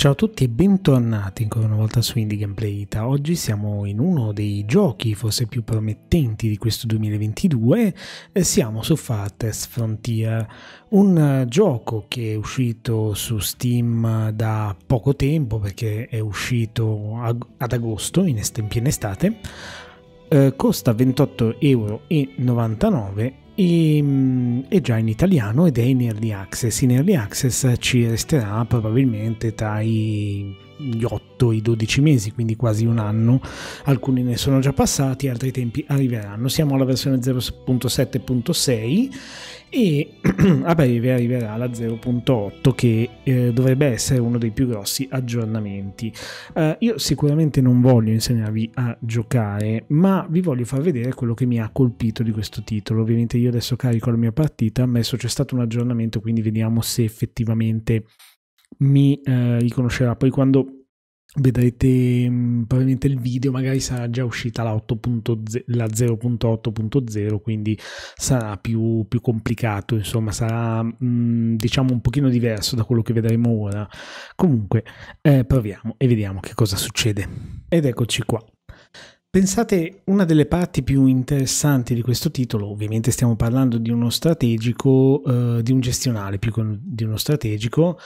Ciao a tutti e bentornati ancora una volta su Indie Gameplay Ita. Oggi siamo in uno dei giochi forse più promettenti di questo 2022. e Siamo su Farthest Frontier, un gioco che è uscito su Steam da poco tempo perché è uscito ad agosto, in, piena estate. Eh, costa 28,99 euro e, ehm, è già in italiano ed è in early access. In early access ci resterà probabilmente tra i gli 8 i 12 mesi, quindi quasi un anno. Alcuni ne sono già passati, altri tempi arriveranno. Siamo alla versione 0.7.6 e a breve arriverà la 0.8 che eh, dovrebbe essere uno dei più grossi aggiornamenti. Eh, io sicuramente non voglio insegnarvi a giocare, ma vi voglio far vedere quello che mi ha colpito di questo titolo. Ovviamente io adesso carico la mia partita, ammesso c'è stato un aggiornamento, quindi vediamo se effettivamente mi eh, riconoscerà. Poi quando vedrete mh, mm, probabilmente il video magari sarà già uscita la, 8.0, la 0.8.0 quindi sarà più, più, complicato insomma sarà mh, mm, diciamo un pochino diverso da quello che vedremo ora comunque eh, proviamo e vediamo che cosa succede ed eccoci qua Pensate, una delle parti più interessanti di questo titolo, ovviamente stiamo parlando di uno strategico, eh, di un gestionale più che di uno strategico,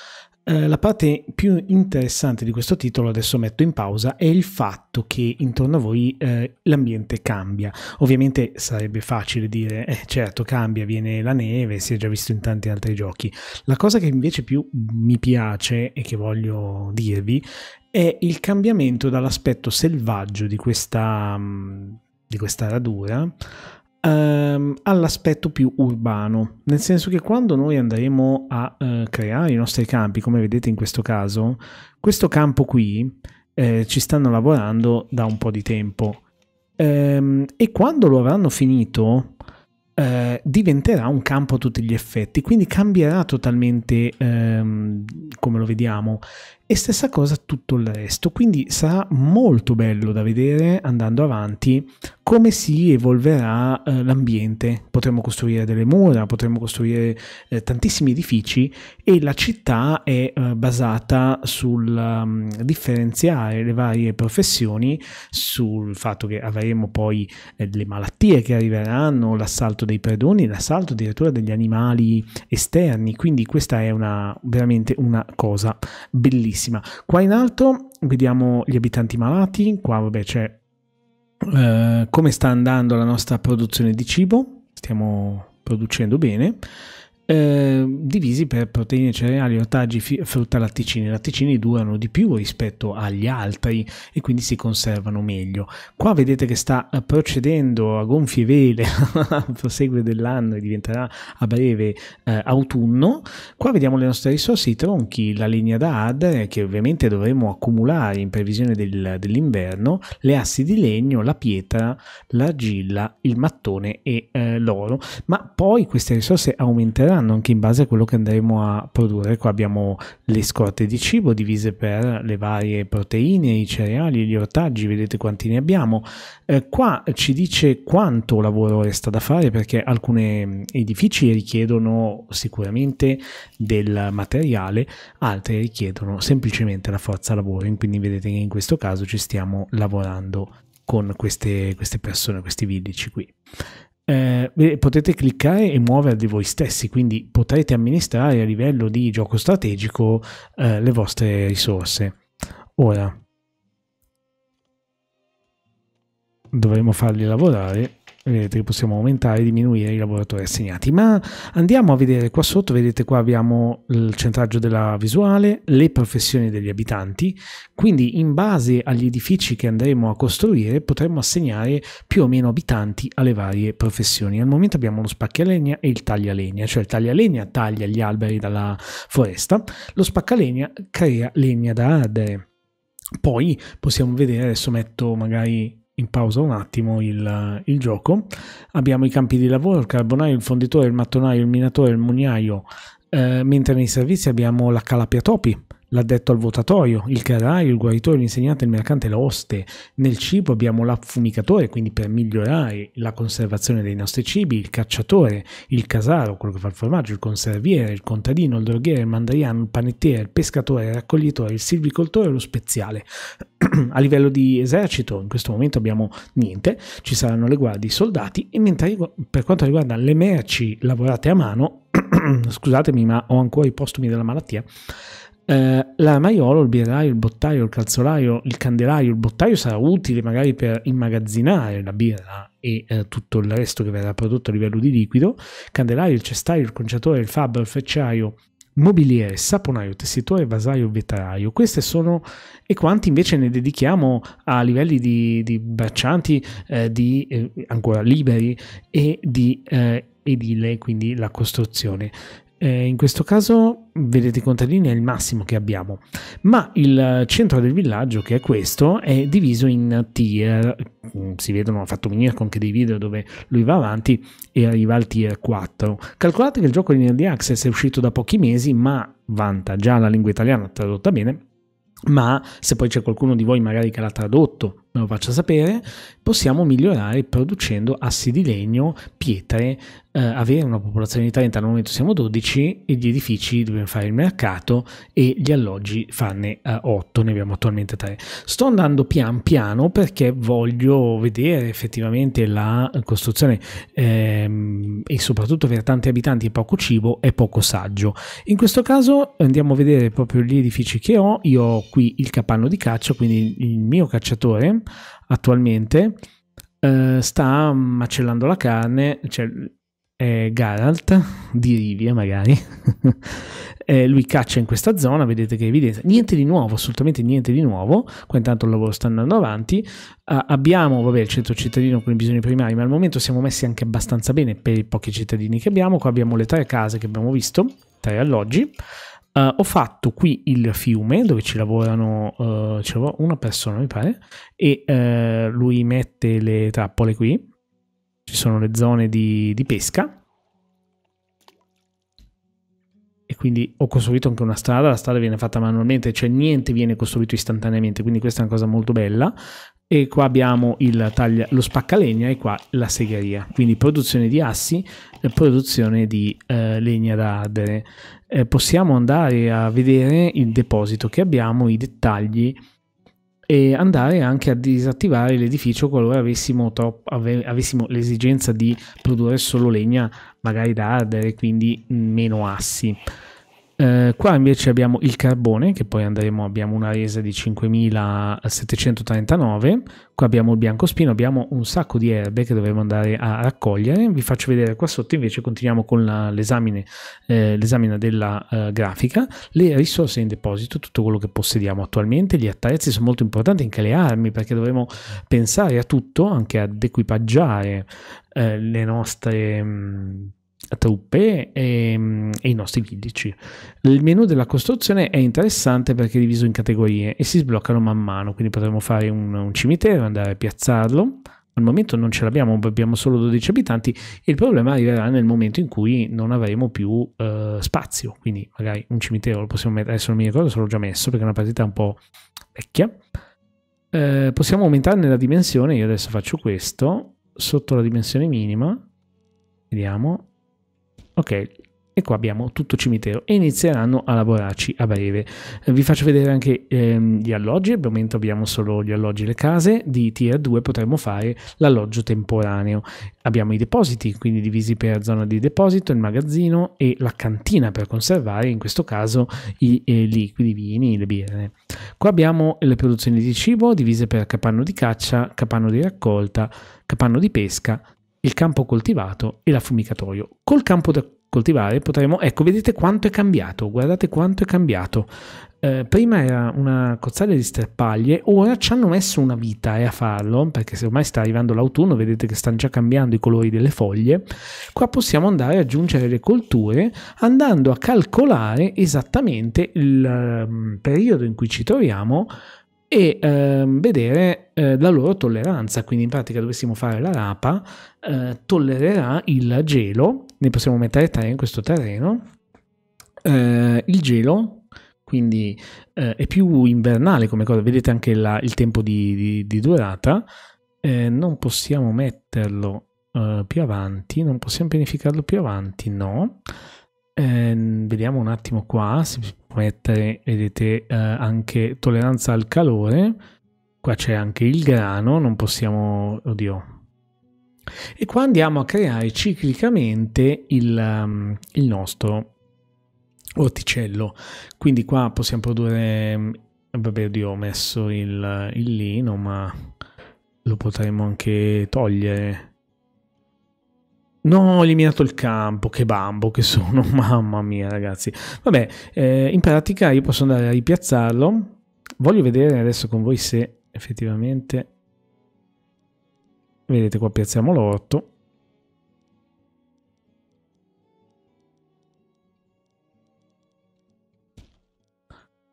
eh, la parte più interessante di questo titolo, adesso metto in pausa, è il fatto che intorno a voi eh, l'ambiente cambia. Ovviamente sarebbe facile dire, eh, certo cambia, viene la neve, si è già visto in tanti altri giochi. La cosa che invece più mi piace e che voglio dirvi è il cambiamento dall'aspetto selvaggio di questa, mm, di questa radura ehm, all'aspetto più urbano, nel senso che quando noi andremo a eh, creare i nostri campi, come vedete in questo caso, questo campo qui eh, ci stanno lavorando da un po' di tempo ehm, e quando lo avranno finito eh, diventerà un campo a tutti gli effetti, quindi cambierà totalmente ehm, come lo vediamo e stessa cosa tutto il resto quindi sarà molto bello da vedere andando avanti come si evolverà eh, l'ambiente potremo costruire delle mura potremo costruire eh, tantissimi edifici e la città è eh, basata sul um, differenziare le varie professioni sul fatto che avremo poi eh, le malattie che arriveranno l'assalto dei predoni l'assalto addirittura degli animali esterni quindi questa è una veramente una cosa bellissima. Qua in alto vediamo gli abitanti malati, qua vabbè c'è eh, come sta andando la nostra produzione di cibo, stiamo producendo bene Ehm, divisi per proteine cereali, ortaggi, frutta, latticini. I latticini durano di più rispetto agli altri e quindi si conservano meglio. Qua vedete che sta eh, procedendo a gonfie vele al prosegue dell'anno e diventerà a breve eh, autunno. Qua vediamo le nostre risorse, i tronchi, la linea da ad eh, che ovviamente dovremo accumulare in previsione del, dell'inverno, le assi di legno, la pietra, l'argilla, il mattone e eh, l'oro. Ma poi queste risorse aumenteranno variando anche in base a quello che andremo a produrre. Qua abbiamo le scorte di cibo divise per le varie proteine, i cereali, gli ortaggi, vedete quanti ne abbiamo. Eh, qua ci dice quanto lavoro resta da fare perché alcuni edifici richiedono sicuramente del materiale, altri richiedono semplicemente la forza lavoro, quindi vedete che in questo caso ci stiamo lavorando con queste, queste persone, questi villici qui eh, potete cliccare e muoverli voi stessi, quindi potrete amministrare a livello di gioco strategico eh, le vostre risorse. Ora dovremo farli lavorare vedete che possiamo aumentare e diminuire i lavoratori assegnati ma andiamo a vedere qua sotto vedete qua abbiamo il centraggio della visuale le professioni degli abitanti quindi in base agli edifici che andremo a costruire potremo assegnare più o meno abitanti alle varie professioni al momento abbiamo lo spacchialegna e il taglialegna cioè il taglialegna taglia gli alberi dalla foresta lo spaccalegna crea legna da ardere poi possiamo vedere adesso metto magari in pausa un attimo il, il, gioco. Abbiamo i campi di lavoro, il carbonaio, il fonditore, il mattonaio, il minatore, il mugnaio, eh, mentre nei servizi abbiamo la calapiatopi, l'addetto al votatoio, il carraio, il guaritore, l'insegnante, il mercante, l'oste. Nel cibo abbiamo l'affumicatore, quindi per migliorare la conservazione dei nostri cibi, il cacciatore, il casaro, quello che fa il formaggio, il conserviere, il contadino, il droghiere, il mandariano, il panettiere, il pescatore, il raccoglitore, il silvicoltore e lo speziale. A livello di esercito, in questo momento abbiamo niente, ci saranno le guardie, i soldati, e mentre per quanto riguarda le merci lavorate a mano, scusatemi ma ho ancora i postumi della malattia, eh, l'armaiolo, il birraio, il bottaio, il calzolaio, il candelaio, il bottaio sarà utile magari per immagazzinare la birra e eh, tutto il resto che verrà prodotto a livello di liquido, candelaio, il cestaio, il conciatore, il fabbro, il frecciaio, mobiliere, saponaio, tessitore, vasaio, vetraio. Queste sono e quanti invece ne dedichiamo a livelli di, di braccianti, eh, di, eh, ancora liberi e di eh, edile, quindi la costruzione. Eh, in questo caso, vedete i contadini è il massimo che abbiamo, ma il centro del villaggio, che è questo, è diviso in tier. Mm, si vedono, ha fatto venire con anche dei video dove lui va avanti e arriva al tier 4. Calcolate che il gioco in Early Access è uscito da pochi mesi, ma vanta già la lingua italiana tradotta bene, ma se poi c'è qualcuno di voi magari che l'ha tradotto me lo faccia sapere, possiamo migliorare producendo assi di legno, pietre, eh, avere una popolazione di 30, al momento siamo 12 e gli edifici dobbiamo fare il mercato e gli alloggi farne eh, 8, ne abbiamo attualmente 3. Sto andando pian piano perché voglio vedere effettivamente la costruzione ehm, e soprattutto avere tanti abitanti e poco cibo è poco saggio. In questo caso andiamo a vedere proprio gli edifici che ho, io ho qui il capanno di caccia, quindi il mio cacciatore attualmente eh, sta macellando la carne, cioè eh, Garalt di Rivia magari, eh, lui caccia in questa zona, vedete che evidenza, niente di nuovo, assolutamente niente di nuovo, qua intanto il lavoro sta andando avanti, uh, abbiamo vabbè, il centro cittadino con i bisogni primari, ma al momento siamo messi anche abbastanza bene per i pochi cittadini che abbiamo, qua abbiamo le tre case che abbiamo visto, tre alloggi, Uh, ho fatto qui il fiume dove ci lavorano uh, ci lavora una persona, mi pare, e uh, lui mette le trappole qui. Ci sono le zone di, di pesca. E quindi ho costruito anche una strada, la strada viene fatta manualmente, cioè niente viene costruito istantaneamente, quindi questa è una cosa molto bella e qua abbiamo taglia, lo spaccalegna e qua la segheria. Quindi produzione di assi e eh, produzione di eh, legna da ardere. Eh, possiamo andare a vedere il deposito che abbiamo, i dettagli e andare anche a disattivare l'edificio qualora avessimo, troppo, avessimo l'esigenza di produrre solo legna magari da ardere, quindi meno assi. Eh, qua invece abbiamo il carbone, che poi andremo, abbiamo una resa di 5739, qua abbiamo il biancospino, abbiamo un sacco di erbe che dovremo andare a raccogliere, vi faccio vedere qua sotto invece continuiamo con eh, l'esamina eh, della eh, grafica, le risorse in deposito, tutto quello che possediamo attualmente, gli attrezzi sono molto importanti, anche le armi, perché dovremo pensare a tutto, anche ad equipaggiare eh, le nostre... Mh, mm, truppe e, e i nostri villici. Il menu della costruzione è interessante perché è diviso in categorie e si sbloccano man mano, quindi potremmo fare un, un cimitero, andare a piazzarlo, al momento non ce l'abbiamo, abbiamo solo 12 abitanti il problema arriverà nel momento in cui non avremo più eh, spazio, quindi magari un cimitero lo possiamo mettere, adesso non mi ricordo se l'ho già messo perché è una partita un po' vecchia. Eh, possiamo aumentarne la dimensione, io adesso faccio questo, sotto la dimensione minima, vediamo, Ok, e qua abbiamo tutto cimitero e inizieranno a lavorarci a breve. Eh, vi faccio vedere anche ehm, gli alloggi, al momento abbiamo solo gli alloggi e le case, di tier 2 potremmo fare l'alloggio temporaneo. Abbiamo i depositi, quindi divisi per zona di deposito, il magazzino e la cantina per conservare, in questo caso i, i eh, liquidi, i vini, le birre. Qua abbiamo le produzioni di cibo divise per capanno di caccia, capanno di raccolta, capanno di pesca, il campo coltivato e l'affumicatoio. Col campo da coltivare potremo, ecco, vedete quanto è cambiato, guardate quanto è cambiato. Eh, prima era una cozzaglia di sterpaglie, ora ci hanno messo una vita eh, a farlo, perché se ormai sta arrivando l'autunno, vedete che stanno già cambiando i colori delle foglie. Qua possiamo andare ad aggiungere le colture andando a calcolare esattamente il um, periodo in cui ci troviamo e eh, vedere eh, la loro tolleranza. Quindi in pratica dovessimo fare la rapa, eh, tollererà il gelo, ne possiamo mettere tre in questo terreno, eh, il gelo quindi eh, è più invernale come cosa, vedete anche la, il tempo di, di, di durata, eh, non possiamo metterlo più avanti, non possiamo pianificarlo più avanti, no. Ehm, vediamo un attimo qua, si può mettere, vedete, eh, anche tolleranza al calore. Qua c'è anche il grano, non possiamo... Oddio. E qua andiamo a creare ciclicamente il, um, il nostro orticello. Quindi qua possiamo produrre... Ehm, vabbè, oddio, ho messo il, il lino, ma lo potremmo anche togliere No, ho eliminato il campo, che bambo che sono, mamma mia ragazzi. Vabbè, eh, in pratica io posso andare a ripiazzarlo. Voglio vedere adesso con voi se effettivamente... Vedete qua piazziamo l'orto.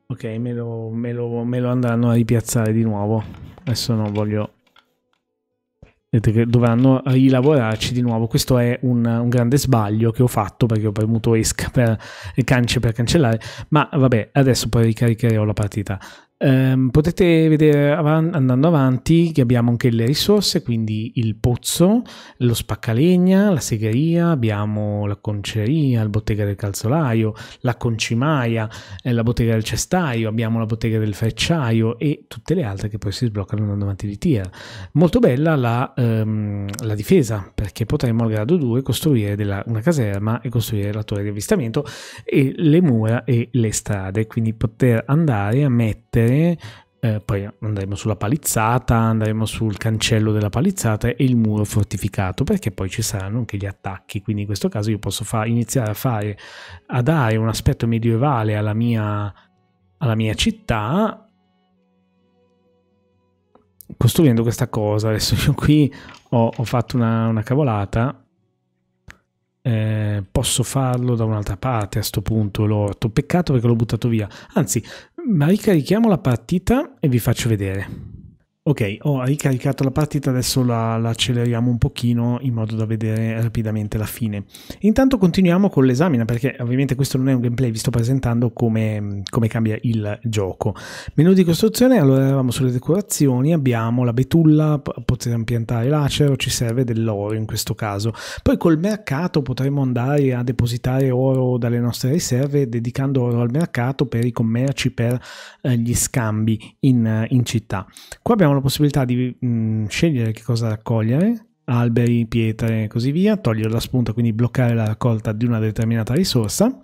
Ok, me lo, me, lo, me lo andranno a ripiazzare di nuovo. Adesso non voglio dovranno rilavorarci di nuovo. Questo è un, un, grande sbaglio che ho fatto perché ho premuto esca per cance per cancellare, ma vabbè, adesso poi ricaricherò la partita. Um, potete vedere avan- andando avanti che abbiamo anche le risorse, quindi il pozzo, lo spaccalegna, la segheria, abbiamo la conceria, la bottega del calzolaio, la concimaia, eh, la bottega del cestaio, abbiamo la bottega del frecciaio e tutte le altre che poi si sbloccano andando avanti di tira. Molto bella la, um, la difesa perché potremmo al grado 2 costruire della, una caserma e costruire la torre di avvistamento e le mura e le strade, quindi poter andare a mettere eh, poi andremo sulla palizzata, andremo sul cancello della palizzata e il muro fortificato, perché poi ci saranno anche gli attacchi. Quindi in questo caso io posso fa- iniziare a fare a dare un aspetto medievale alla mia, alla mia città. Costruendo questa cosa, adesso io qui ho, ho fatto una, una cavolata. Eh, posso farlo da un'altra parte a questo punto l'orto. Peccato perché l'ho buttato via. Anzi, ma ricarichiamo la partita e vi faccio vedere. Ok, ho ricaricato la partita, adesso la, la, acceleriamo un pochino in modo da vedere rapidamente la fine. Intanto continuiamo con l'esamina perché ovviamente questo non è un gameplay, vi sto presentando come, come cambia il gioco. Menu di costruzione, allora eravamo sulle decorazioni, abbiamo la betulla, potremmo piantare l'acero, ci serve dell'oro in questo caso. Poi col mercato potremmo andare a depositare oro dalle nostre riserve dedicando oro al mercato per i commerci, per eh, gli scambi in, in città. Qua abbiamo abbiamo la possibilità di mh, mm, scegliere che cosa raccogliere, alberi, pietre e così via, togliere la spunta, quindi bloccare la raccolta di una determinata risorsa.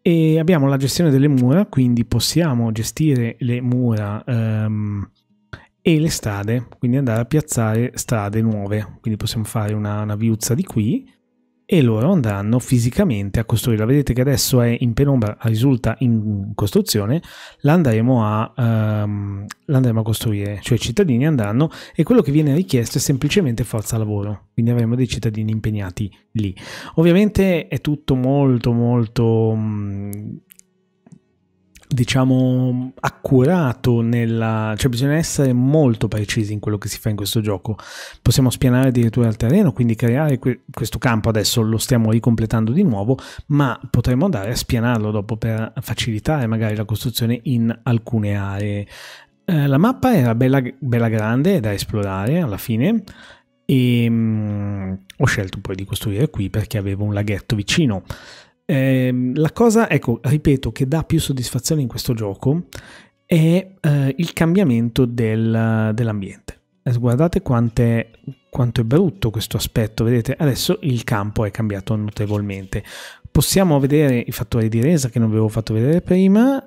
E abbiamo la gestione delle mura, quindi possiamo gestire le mura ehm, e le strade, quindi andare a piazzare strade nuove. Quindi possiamo fare una, una viuzza di qui e loro andranno fisicamente a costruirla. Vedete che adesso è in penombra, risulta in costruzione, l'andremo a, um, ehm, la a costruire, cioè i cittadini andranno e quello che viene richiesto è semplicemente forza lavoro, quindi avremo dei cittadini impegnati lì. Ovviamente è tutto molto molto... Um, diciamo accurato nella cioè bisogna essere molto precisi in quello che si fa in questo gioco possiamo spianare addirittura il terreno quindi creare que questo campo adesso lo stiamo ricompletando di nuovo ma potremmo andare a spianarlo dopo per facilitare magari la costruzione in alcune aree eh, la mappa era bella, bella grande da esplorare alla fine e ehm, mh, ho scelto poi di costruire qui perché avevo un laghetto vicino eh, la cosa, ecco, ripeto, che dà più soddisfazione in questo gioco è eh, il cambiamento del, dell'ambiente. Eh, guardate quante, quanto è brutto questo aspetto, vedete? Adesso il campo è cambiato notevolmente. Possiamo vedere i fattori di resa che non vi avevo fatto vedere prima,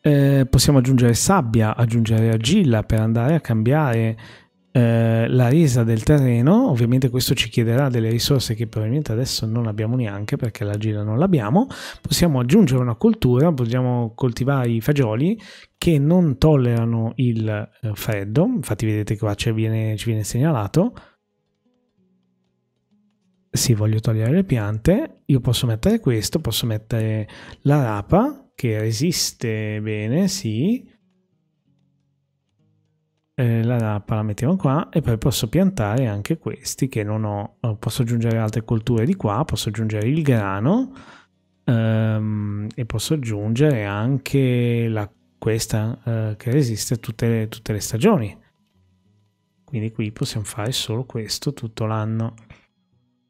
eh, possiamo aggiungere sabbia, aggiungere argilla per andare a cambiare eh, la resa del terreno, ovviamente questo ci chiederà delle risorse che probabilmente adesso non abbiamo neanche perché la gira non l'abbiamo, possiamo aggiungere una coltura, possiamo coltivare i fagioli che non tollerano il eh, freddo, infatti vedete qua ci viene, ci viene segnalato, sì, voglio togliere le piante, io posso mettere questo, posso mettere la rapa che resiste bene, sì, eh, la nappa la mettiamo qua e poi posso piantare anche questi che non ho, oh, posso aggiungere altre colture di qua, posso aggiungere il grano ehm, e posso aggiungere anche la, questa eh, che resiste tutte le, tutte le stagioni. Quindi qui possiamo fare solo questo tutto l'anno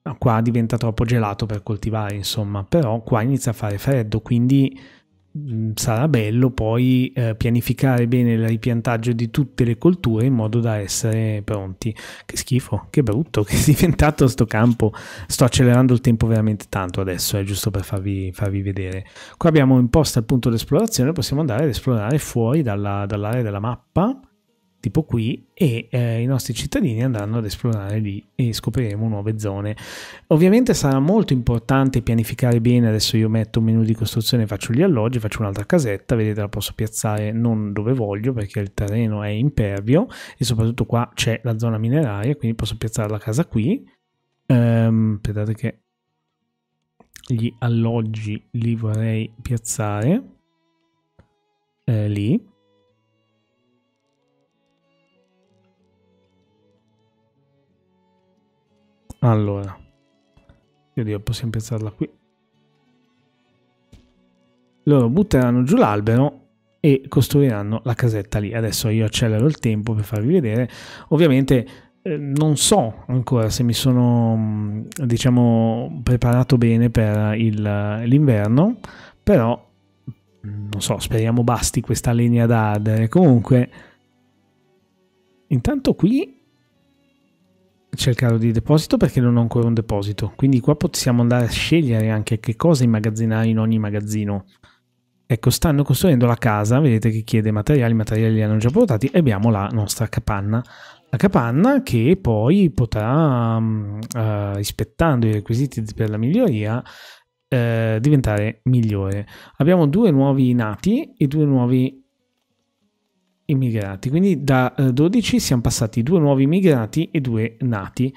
ah, qua diventa troppo gelato per coltivare, insomma, però qua inizia a fare freddo, quindi Mm, sarà bello poi eh, pianificare bene il ripiantaggio di tutte le colture in modo da essere pronti. Che schifo, che brutto che è diventato sto campo. Sto accelerando il tempo veramente tanto adesso, è eh, giusto per farvi, farvi, vedere. Qua abbiamo imposta il punto d'esplorazione, possiamo andare ad esplorare fuori dalla, dall'area della mappa tipo qui, e eh, i nostri cittadini andranno ad esplorare lì e scopriremo nuove zone. Ovviamente sarà molto importante pianificare bene, adesso io metto un menu di costruzione, faccio gli alloggi, faccio un'altra casetta, vedete la posso piazzare non dove voglio perché il terreno è impervio e soprattutto qua c'è la zona mineraria, quindi posso piazzare la casa qui. Um, aspettate che gli alloggi li vorrei piazzare eh, lì Allora. Io direi possiamo piazzarla qui. Loro butteranno giù l'albero e costruiranno la casetta lì. Adesso io accelero il tempo per farvi vedere. Ovviamente eh, non so ancora se mi sono mm, diciamo preparato bene per l'inverno, però mm, non so, speriamo basti questa linea d'ardere. Comunque intanto qui cercare di deposito perché non ho ancora un deposito. Quindi qua possiamo andare a scegliere anche che cosa immagazzinare in ogni magazzino. Ecco, stanno costruendo la casa, vedete che chiede materiali, i materiali li hanno già portati e abbiamo la nostra capanna. La capanna che poi potrà, mm, eh, rispettando i requisiti per la miglioria, eh, diventare migliore. Abbiamo due nuovi nati e due nuovi immigrati. Quindi da 12 eh, siamo passati due nuovi immigrati e due nati.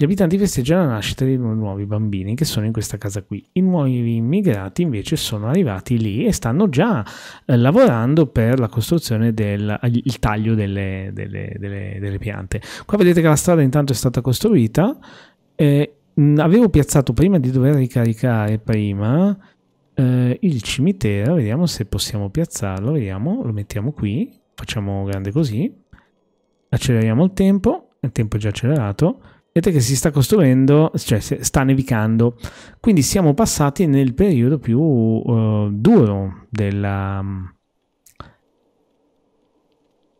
Gli abitanti festeggiano la nascita dei nuovi bambini che sono in questa casa qui. I nuovi immigrati invece sono arrivati lì e stanno già eh, lavorando per la costruzione del taglio delle, delle, delle, delle, piante. Qua vedete che la strada intanto è stata costruita. Eh, mm, avevo piazzato prima di dover ricaricare prima eh, il cimitero, vediamo se possiamo piazzarlo, vediamo, lo mettiamo qui, facciamo grande così, acceleriamo il tempo, il tempo è già accelerato, vedete che si sta costruendo, cioè sta nevicando, quindi siamo passati nel periodo più uh, duro della,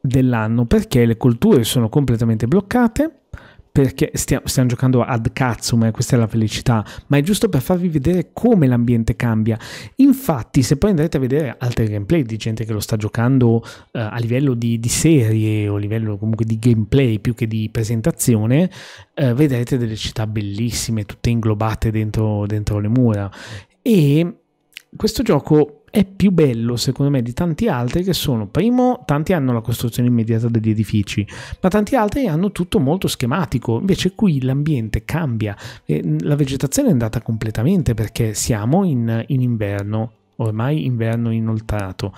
dell'anno perché le colture sono completamente bloccate perché stiamo, stiamo, giocando ad cazzo, eh, questa è la felicità, ma è giusto per farvi vedere come l'ambiente cambia. Infatti, se poi andrete a vedere altri gameplay di gente che lo sta giocando eh, a livello di, di, serie o a livello comunque di gameplay più che di presentazione, eh, vedrete delle città bellissime, tutte inglobate dentro, dentro le mura. E questo gioco è più bello secondo me di tanti altri che sono, primo, tanti hanno la costruzione immediata degli edifici, ma tanti altri hanno tutto molto schematico, invece qui l'ambiente cambia, e la vegetazione è andata completamente perché siamo in, in inverno, ormai inverno inoltrato,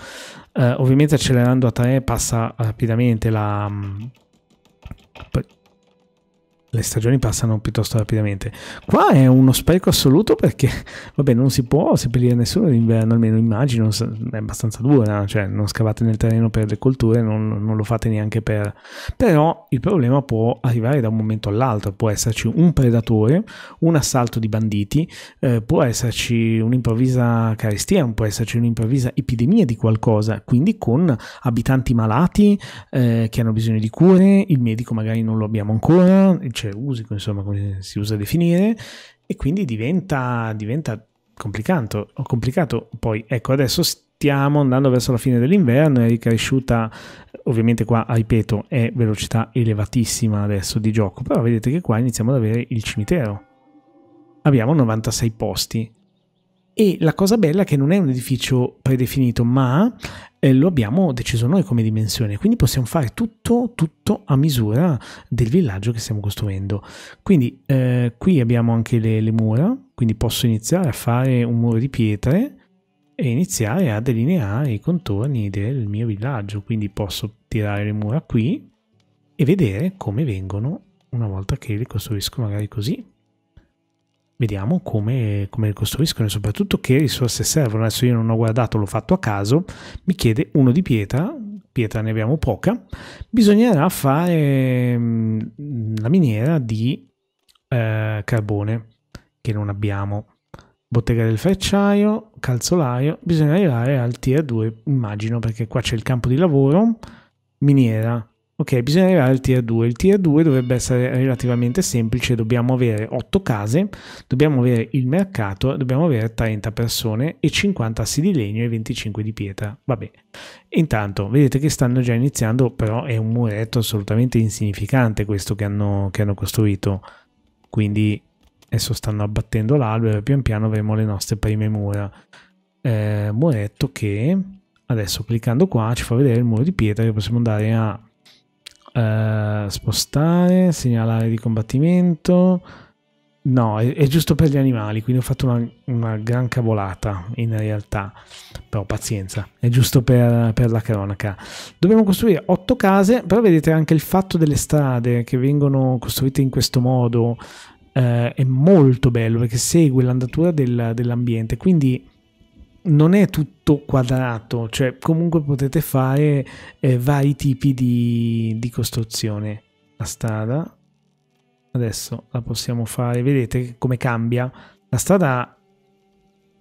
uh, ovviamente accelerando a 3 passa rapidamente la... Mm, le stagioni passano piuttosto rapidamente. Qua è uno spreco assoluto perché, vabbè, non si può seppellire nessuno d'inverno, almeno immagino, è abbastanza dura, cioè non scavate nel terreno per le colture, non, non lo fate neanche per... Però il problema può arrivare da un momento all'altro, può esserci un predatore, un assalto di banditi, eh, può esserci un'improvvisa carestia, può esserci un'improvvisa epidemia di qualcosa, quindi con abitanti malati eh, che hanno bisogno di cure, il medico magari non lo abbiamo ancora, cioè usico, insomma, come si usa definire, e quindi diventa, diventa complicato. Ho complicato poi, ecco, adesso stiamo andando verso la fine dell'inverno, è ricresciuta, ovviamente qua, ripeto, è velocità elevatissima adesso di gioco, però vedete che qua iniziamo ad avere il cimitero. Abbiamo 96 posti, e la cosa bella è che non è un edificio predefinito, ma eh, lo abbiamo deciso noi come dimensione, quindi possiamo fare tutto, tutto a misura del villaggio che stiamo costruendo. Quindi eh, qui abbiamo anche le, le, mura, quindi posso iniziare a fare un muro di pietre e iniziare a delineare i contorni del mio villaggio, quindi posso tirare le mura qui e vedere come vengono una volta che le costruisco magari così vediamo come, come ricostruiscono e soprattutto che risorse servono. Adesso io non ho guardato, l'ho fatto a caso, mi chiede uno di pietra, pietra ne abbiamo poca, bisognerà fare mm, la miniera di eh, carbone che non abbiamo. Bottega del frecciaio, calzolaio, bisogna arrivare al tier 2 immagino perché qua c'è il campo di lavoro, miniera, Ok, bisogna arrivare al tier 2. Il tier 2 dovrebbe essere relativamente semplice, dobbiamo avere 8 case, dobbiamo avere il mercato, dobbiamo avere 30 persone e 50 assi di legno e 25 di pietra. Vabbè. Intanto, vedete che stanno già iniziando, però è un muretto assolutamente insignificante questo che hanno, che hanno costruito. Quindi adesso stanno abbattendo l'albero e pian piano avremo le nostre prime mura. Eh, muretto che adesso cliccando qua ci fa vedere il muro di pietra che possiamo andare a spostare, segnalare di combattimento. No, è, è, giusto per gli animali, quindi ho fatto una, una gran cavolata in realtà. Però pazienza, è giusto per, per, la cronaca. Dobbiamo costruire otto case, però vedete anche il fatto delle strade che vengono costruite in questo modo eh, è molto bello perché segue l'andatura del, dell'ambiente. Quindi non è tutto quadrato, cioè comunque potete fare eh, vari tipi di, di costruzione. La strada, adesso la possiamo fare, vedete come cambia? La strada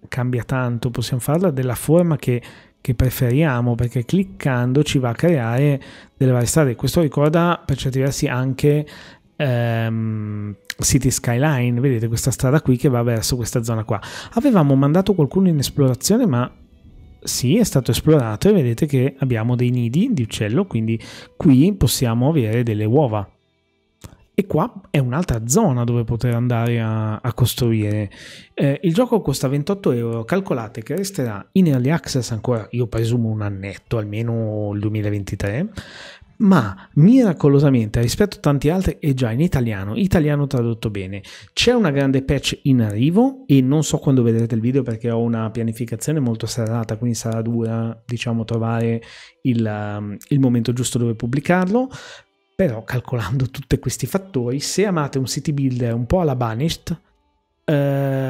cambia tanto, possiamo farla della forma che, che preferiamo, perché cliccando ci va a creare delle varie strade. Questo ricorda per certi versi anche... Ehm, City Skyline, vedete questa strada qui che va verso questa zona qua. Avevamo mandato qualcuno in esplorazione ma sì, è stato esplorato e vedete che abbiamo dei nidi di uccello, quindi qui possiamo avere delle uova. E qua è un'altra zona dove poter andare a, a costruire. Eh, il gioco costa 28 euro, calcolate che resterà in early access ancora, io presumo un annetto, almeno il 2023, ma miracolosamente rispetto a tanti altri è già in italiano, italiano tradotto bene. C'è una grande patch in arrivo e non so quando vedrete il video perché ho una pianificazione molto serrata, quindi sarà dura, diciamo, trovare il, um, il momento giusto dove pubblicarlo. Però calcolando tutti questi fattori, se amate un city builder un po' alla Banished, eh,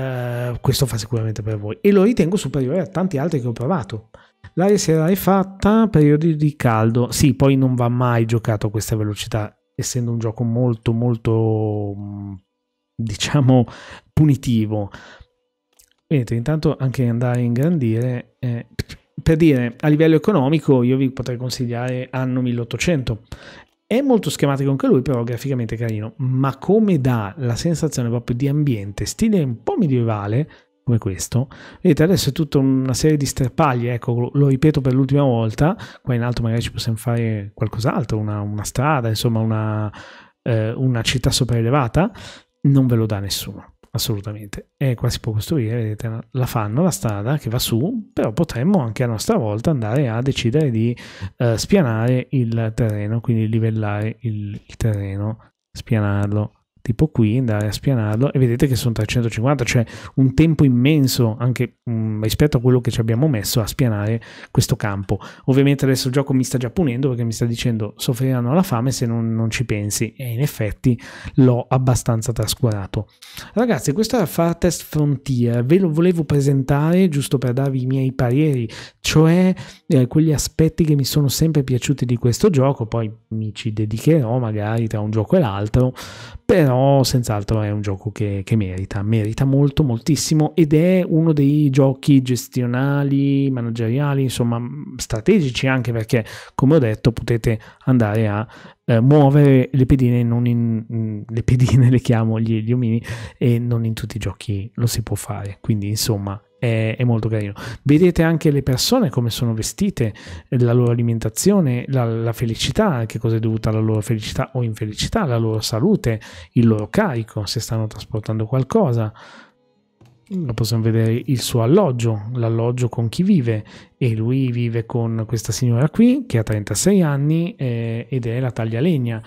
questo fa sicuramente per voi e lo ritengo superiore a tanti altri che ho provato. L'aria si era rifatta, periodi di caldo, sì, poi non va mai giocato a questa velocità, essendo un gioco molto molto mm, diciamo punitivo. Vedete, intanto anche andare a ingrandire, eh, per dire a livello economico io vi potrei consigliare anno 1800, è molto schematico anche lui, però graficamente carino, ma come dà la sensazione proprio di ambiente, stile un po' medievale, come questo. Vedete, adesso è tutta una serie di sterpagli, ecco, lo ripeto per l'ultima volta, qua in alto magari ci possiamo fare qualcos'altro, una, una strada, insomma una, eh, una città sopraelevata, non ve lo dà nessuno assolutamente. E qua si può costruire, vedete, la fanno la strada che va su, però potremmo anche a nostra volta andare a decidere di eh, spianare il terreno, quindi livellare il, il terreno, spianarlo tipo qui, andare a spianarlo e vedete che sono 350, cioè un tempo immenso anche mh, mm, rispetto a quello che ci abbiamo messo a spianare questo campo. Ovviamente adesso il gioco mi sta già punendo perché mi sta dicendo soffriranno la fame se non, non, ci pensi e in effetti l'ho abbastanza trascurato. Ragazzi, questo era Far Test Frontier, ve lo volevo presentare giusto per darvi i miei pareri, cioè eh, quegli aspetti che mi sono sempre piaciuti di questo gioco, poi mi ci dedicherò magari tra un gioco e l'altro, però senz'altro è un gioco che, che merita, merita molto, moltissimo ed è uno dei giochi gestionali, manageriali, insomma strategici anche perché, come ho detto, potete andare a eh, muovere le pedine, non in, mh, le pedine le chiamo gli, gli omini e non in tutti i giochi lo si può fare, quindi insomma è, è, molto carino. Vedete anche le persone come sono vestite, la loro alimentazione, la, la felicità, che cosa è dovuta alla loro felicità o infelicità, la loro salute, il loro carico, se stanno trasportando qualcosa possiamo vedere il suo alloggio, l'alloggio con chi vive e lui vive con questa signora qui che ha 36 anni eh, ed è la taglia legna,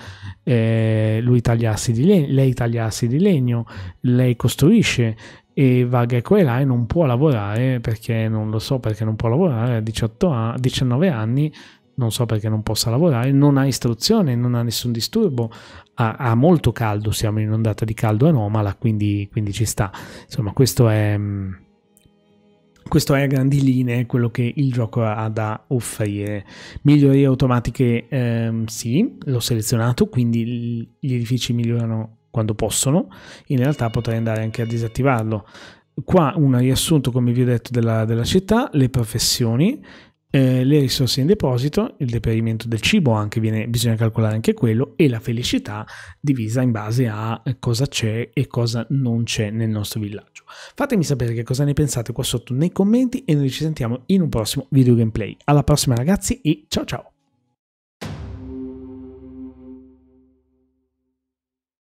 eh, lui taglia assi di legno, lei taglia assi di legno, lei costruisce, e vaga qua e là e non può lavorare perché non lo so perché non può lavorare a 18 a 19 anni non so perché non possa lavorare, non ha istruzione, non ha nessun disturbo, ha, ha molto caldo, siamo in ondata di caldo anomala, quindi, quindi ci sta. Insomma, questo è, mm, questo è a grandi linee quello che il gioco ha da offrire. Migliorie automatiche, ehm, sì, l'ho selezionato, quindi gli edifici migliorano quando possono, in realtà potrei andare anche a disattivarlo. Qua un riassunto, come vi ho detto, della, della città, le professioni, eh, le risorse in deposito, il deperimento del cibo, anche viene, bisogna calcolare anche quello, e la felicità divisa in base a cosa c'è e cosa non c'è nel nostro villaggio. Fatemi sapere che cosa ne pensate qua sotto nei commenti e noi ci sentiamo in un prossimo video gameplay. Alla prossima ragazzi e ciao ciao!